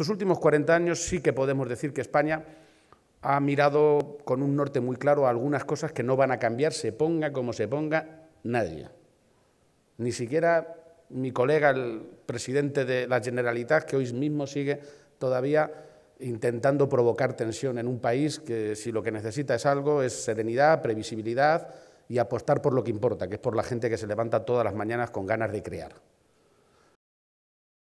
En Estos últimos 40 años sí que podemos decir que España ha mirado con un norte muy claro a algunas cosas que no van a cambiar, se ponga como se ponga nadie. Ni siquiera mi colega, el presidente de la Generalitat, que hoy mismo sigue todavía intentando provocar tensión en un país que si lo que necesita es algo, es serenidad, previsibilidad y apostar por lo que importa, que es por la gente que se levanta todas las mañanas con ganas de crear.